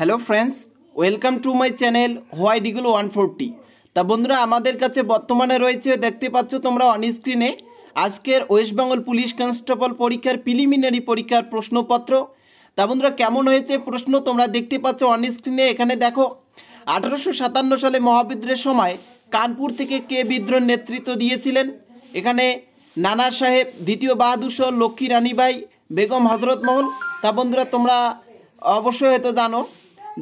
hello friends welcome to my channel why ডিগুল one forty তা বন্ধুরা আমাদের কাছে বর্তমানে রয়েছে দেখতে পাচ্ছ তোমরা অন স্ক্রিনে আজকের ওয়েস্ট বেঙ্গল পুলিশ কনস্টেবল পরীক্ষার প্রিলিমিনারি পরীক্ষার প্রশ্নপত্র তা বন্ধুরা কেমন হয়েছে প্রশ্ন তোমরা দেখতে পাচ্ছ অন স্ক্রিনে এখানে দেখো আঠারোশো সাতান্ন সালে মহাবিদ্রের সময় কানপুর থেকে কে বিদ্রোহ নেতৃত্ব দিয়েছিলেন এখানে নানা সাহেব দ্বিতীয় বাহাদুর সহ লক্ষ্মী রানীবাই বেগম হজরত মহল তা বন্ধুরা তোমরা অবশ্যই হয়তো জানো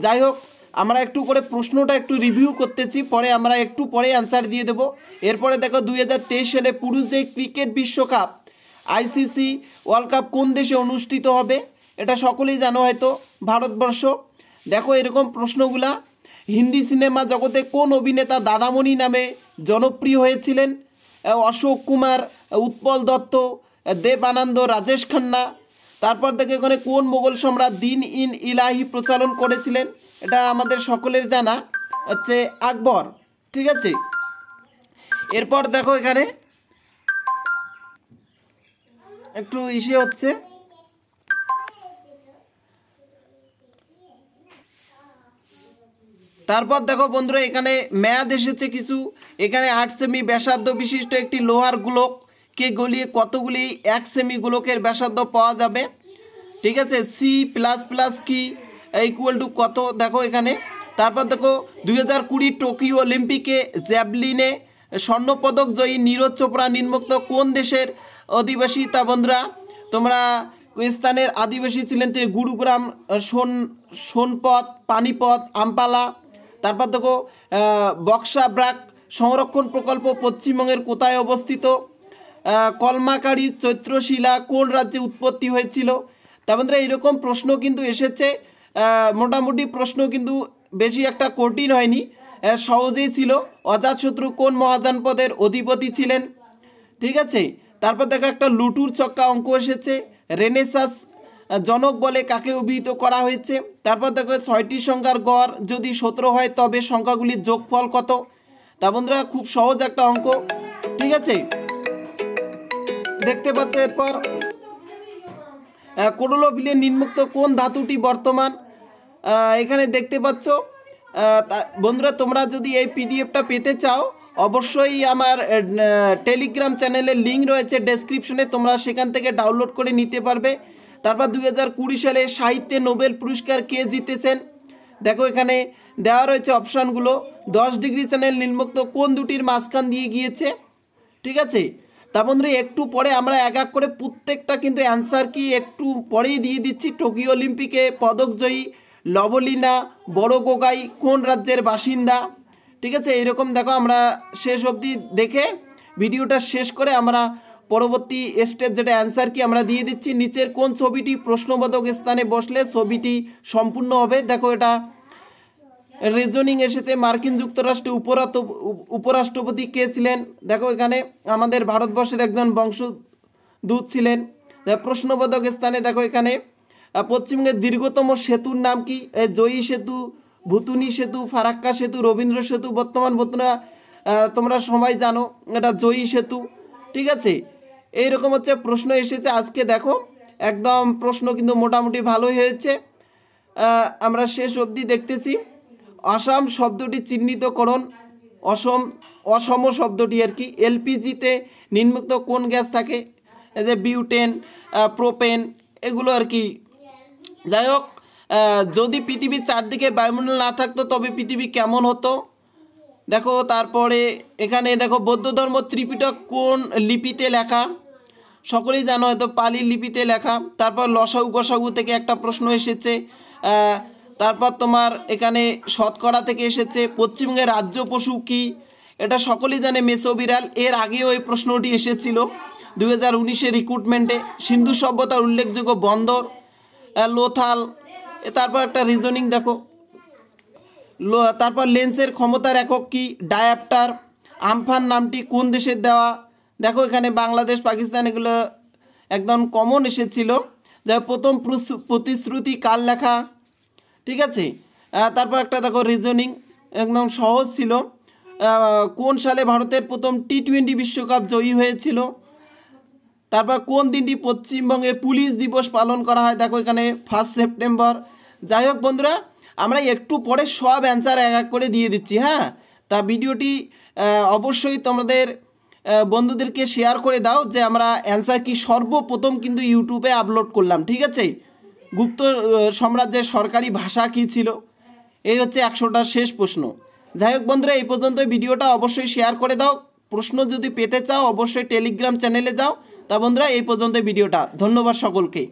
যাই হোক আমরা একটু করে প্রশ্নটা একটু রিভিউ করতেছি পরে আমরা একটু পরে অ্যান্সার দিয়ে দেব এরপরে দেখো দুই সালে পুরুষদের ক্রিকেট বিশ্বকাপ আইসিসি ওয়ার্ল্ড কাপ কোন দেশে অনুষ্ঠিত হবে এটা সকলেই জানো হয়তো ভারতবর্ষ দেখো এরকম প্রশ্নগুলা হিন্দি সিনেমা জগতে কোন অভিনেতা দাদামণি নামে জনপ্রিয় হয়েছিলেন অশোক কুমার উৎপল দত্ত দেব আনন্দ রাজেশ খান্না তারপর দেখে এখানে কোন মোগল সম্রাট দিন ইন ইলাহি প্রচলন করেছিলেন এটা আমাদের সকলের জানা হচ্ছে আকবর ঠিক আছে এরপর দেখো এখানে একটু ইসে হচ্ছে তারপর দেখো বন্ধুরা এখানে ম্যাদ এসেছে কিছু এখানে আট সেমি ব্যাসার্ধ বিশিষ্ট একটি লোহার গুলোক কে গলিয়ে কতগুলি এক সেমি গোলকের ব্যাসার্ধ পাওয়া যাবে ঠিক আছে সি প্লাস প্লাস কি ইকুয়াল টু কত দেখো এখানে তারপর দেখো দুই হাজার কুড়ি টোকিও অলিম্পিকে জ্যাভলিনে স্বর্ণপদক জয়ী নীরজ চোপড়া নির্মুক্ত কোন দেশের অধিবাসী তা বন্ধুরা তোমরা স্থানের আদিবাসী ছিলেন তিনি গুরুগ্রাম সোন সোনপথ পানিপথ আমপালা তারপর দেখো বক্সা ব্রাক সংরক্ষণ প্রকল্প পশ্চিমবঙ্গের কোথায় অবস্থিত কলমাকারী চৈত্রশিলা কোন রাজ্যে উৎপত্তি হয়েছিল তা বন্ধুরা এইরকম প্রশ্ন কিন্তু এসেছে মোটামুটি প্রশ্ন কিন্তু বেশি একটা কঠিন হয়নি সহজেই ছিল অজাতশত্রু কোন মহাজনপদের অধিপতি ছিলেন ঠিক আছে তারপর দেখো একটা লুটুর চক্কা অঙ্ক এসেছে রেনেসাস জনক বলে কাকে অভিহিত করা হয়েছে তারপর দেখো ছয়টি সংখ্যার গড় যদি সতেরো হয় তবে সংখ্যাগুলির যোগফল কত তা বন্ধুরা খুব সহজ একটা অঙ্ক ঠিক আছে দেখতে পাচ্ছ এরপর কোডলোফিলের নিম্মুক্ত কোন ধাতুটি বর্তমান এখানে দেখতে পাচ্ছ বন্ধুরা তোমরা যদি এই পিডিএফটা পেতে চাও অবশ্যই আমার টেলিগ্রাম চ্যানেলের লিঙ্ক রয়েছে ডেসক্রিপশনে তোমরা সেখান থেকে ডাউনলোড করে নিতে পারবে তারপর দুই সালে সাহিত্যে নোবেল পুরস্কার কে জিতেছেন দেখো এখানে দেওয়া রয়েছে অপশানগুলো দশ ডিগ্রি চ্যানেল নিম্মুক্ত কোন দুটির মাঝখান দিয়ে গিয়েছে ঠিক আছে তা বন্ধুরা একটু পরে আমরা এক এক করে প্রত্যেকটা কিন্তু অ্যান্সার কি একটু পরেই দিয়ে দিচ্ছি টোকিও অলিম্পিকে পদকজয়ী লবলীনা বড় গোগাই কোন রাজ্যের বাসিন্দা ঠিক আছে এরকম দেখো আমরা শেষ অবধি দেখে ভিডিওটা শেষ করে আমরা পরবর্তী স্টেপ যেটা অ্যান্সার কি আমরা দিয়ে দিচ্ছি নিচের কোন ছবিটি প্রশ্নবোধক স্থানে বসলে ছবিটি সম্পূর্ণ হবে দেখো এটা রিজনিং এসেছে মার্কিন যুক্তরাষ্ট্রে উপরাত উপরাষ্ট্রপতি কে ছিলেন দেখো এখানে আমাদের ভারতবর্ষের একজন বংশদূত ছিলেন প্রশ্নবোধক স্থানে দেখো এখানে পশ্চিমবঙ্গের দীর্ঘতম সেতুর নাম কি জয়ী সেতু ভুতুনি সেতু ফারাক্কা সেতু রবীন্দ্র সেতু বর্তমান বর্তমান তোমরা সবাই জানো এটা জয়ী সেতু ঠিক আছে এই রকম হচ্ছে প্রশ্ন এসেছে আজকে দেখো একদম প্রশ্ন কিন্তু মোটামুটি ভালোই হয়েছে আমরা শেষ অবধি দেখতেছি আসাম শব্দটি চিহ্নিতকরণ অসম অসম শব্দটি আর কি এলপিজিতে নিম্নক্ত কোন গ্যাস থাকে যে বিউটেন প্রোপেন এগুলো আর কি যাই হোক যদি পৃথিবীর চারদিকে বায়ুমণ্ডল না থাকতো তবে পৃথিবী কেমন হতো দেখো তারপরে এখানে দেখো বৌদ্ধ ধর্ম ত্রিপিটক কোন লিপিতে লেখা সকলেই জানো হয়তো পালি লিপিতে লেখা তারপর লসাউ গসাউ থেকে একটা প্রশ্ন এসেছে তারপর তোমার এখানে শতকরা থেকে এসেছে পশ্চিমবঙ্গের রাজ্য পশু কী এটা সকলেই জানে মেসো বিড়াল এর আগেও এই প্রশ্নটি এসেছিল দু হাজার উনিশে রিক্রুটমেন্টে সিন্ধু সভ্যতার উল্লেখযোগ্য বন্দর লোথাল তারপর একটা রিজনিং দেখো তারপর লেন্সের ক্ষমতার একক কি ডায়াপ্টার আমফান নামটি কোন দেশের দেওয়া দেখো এখানে বাংলাদেশ পাকিস্তান এগুলো একদম কমন এসেছিল যা প্রথম প্রতিশ্রুতি কাল লেখা ঠিক আছে তারপর একটা দেখো রিজনিং একদম সহজ ছিল কোন সালে ভারতের প্রথম টি টোয়েন্টি বিশ্বকাপ জয়ী হয়েছিল তারপর কোন দিনটি পশ্চিমবঙ্গে পুলিশ দিবস পালন করা হয় দেখো এখানে ফার্স্ট সেপ্টেম্বর যাই হোক বন্ধুরা আমরা একটু পরে সব অ্যান্সার এক এক করে দিয়ে দিচ্ছি হ্যাঁ তা ভিডিওটি অবশ্যই তোমাদের বন্ধুদেরকে শেয়ার করে দাও যে আমরা অ্যান্সার কি সর্বপ্রথম কিন্তু ইউটিউবে আপলোড করলাম ঠিক আছে গুপ্ত সাম্রাজ্যের সরকারি ভাষা কি ছিল এই হচ্ছে একশোটা শেষ প্রশ্ন যাই হোক বন্ধুরা এই পর্যন্ত ভিডিওটা অবশ্যই শেয়ার করে দাও প্রশ্ন যদি পেতে চাও অবশ্যই টেলিগ্রাম চ্যানেলে যাও তা বন্ধুরা এই পর্যন্ত ভিডিওটা ধন্যবাদ সকলকে